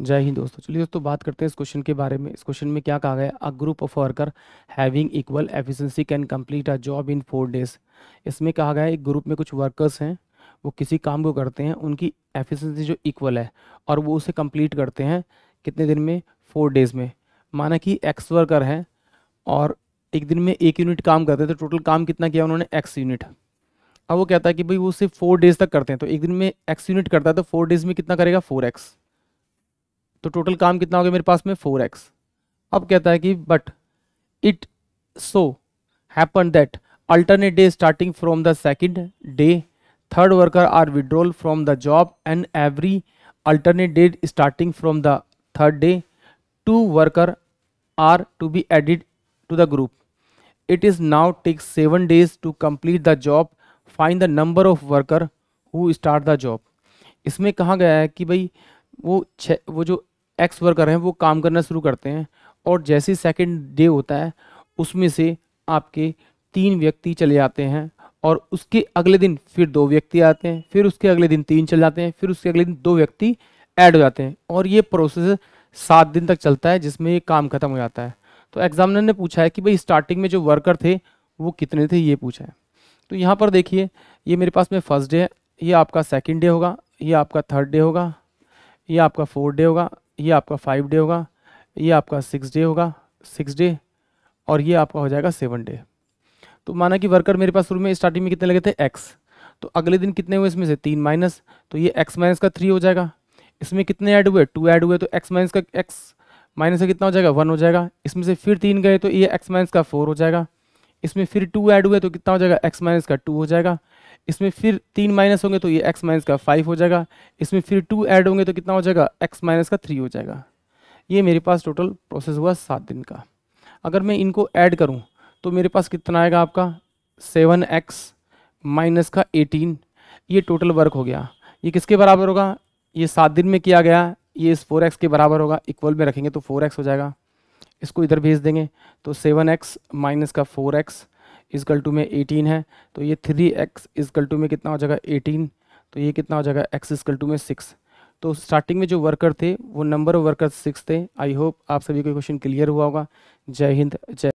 जय हिंद दोस्तों चलिए दोस्तों बात करते हैं इस क्वेश्चन के बारे में इस क्वेश्चन में क्या कहा गया a group of worker having equal efficiency can complete a job in four days इसमें कहा गया एक ग्रुप में कुछ वर्कर्स हैं वो किसी काम को करते हैं उनकी एफिशिएंसी जो इक्वल है और वो उसे कम्प्लीट करते हैं कितने दिन में फोर डेज में माना कि एक्स वर्कर हैं और एक दिन में एक यूनिट काम करते हैं तो टोटल काम कितना किया उन्होंने एक्स यूनिट अब वो कहता है कि भाई वो सिर्फ फोर डेज तक करते हैं तो एक दिन में एक्स यूनिट करता है तो फोर डेज में कितना करेगा फोर एक्स तो टोटल काम कितना हो गया मेरे पास में फोर एक्स अब कहता है कि but it so happen that alternate day starting from the second day third worker are withdrawal from the job and every alternate day starting from the third day two worker are to be added to the group it is now take seven days to complete the job fine the number of worker who start the job इसमें कहा गया है कि भाई वो छ वो जो एक्स वर्कर हैं वो काम करना शुरू करते हैं और जैसे सेकेंड डे होता है उसमें से आपके तीन व्यक्ति चले जाते हैं और उसके अगले दिन फिर दो व्यक्ति आते हैं फिर उसके अगले दिन तीन चले जाते हैं फिर उसके अगले दिन दो व्यक्ति ऐड हो जाते हैं और ये प्रोसेस सात दिन तक चलता है जिसमें ये काम खत्म हो जाता है तो एग्जामिनर ने पूछा है कि भाई स्टार्टिंग में जो वर्कर थे वो कितने थे ये पूछा है तो यहाँ पर देखिए ये मेरे पास में फर्स्ट डे है ये आपका सेकेंड डे होगा ये आपका थर्ड डे होगा ये आपका फोर्थ डे होगा ये आपका फाइव डे होगा ये आपका सिक्स डे होगा सिक्स डे और ये आपका हो जाएगा सेवन डे तो माना कि वर्कर मेरे पास शुरू में स्टार्टिंग में कितने लगे थे एक्स तो अगले दिन कितने हुए इसमें से तीन माइनस तो ये एक्स माइनस का थ्री हो जाएगा इसमें कितने ऐड हुए टू ऐड हुए तो एक्स माइनस का एक्स माइनस का कितना हो जाएगा वन हो जाएगा इसमें से फिर तीन गए तो ये एक्स माइनस का फोर हो जाएगा इसमें फिर टू ऐड हुए तो कितना हो जाएगा एक्स माइनस का टू हो जाएगा इसमें फिर तीन माइनस होंगे तो ये एक्स माइनस का फाइव हो जाएगा इसमें फिर टू ऐड होंगे तो कितना हो जाएगा एक्स माइनस का थ्री हो जाएगा ये मेरे पास टोटल प्रोसेस हुआ सात दिन का अगर मैं इनको ऐड करूँ तो मेरे पास कितना आएगा आपका सेवन एक्स माइनस का एटीन ये टोटल वर्क हो गया ये किसके बराबर होगा ये सात दिन में किया गया ये इस फोर एक्स के बराबर होगा इक्वल में रखेंगे तो फोर एक्स हो जाएगा इसको इधर भेज देंगे तो सेवन एक्स माइनस का फोर एक्स इजकल टू में एटीन है तो ये थ्री एक्स इजकल टू में कितना हो जाएगा एटीन तो ये कितना हो जाएगा एक्स इजकल टू में सिक्स तो स्टार्टिंग में जो वर्कर थे वो नंबर ऑफ वर्कर सिक्स थे आई होप आप सभी को क्वेश्चन क्लियर हुआ होगा जय हिंद जय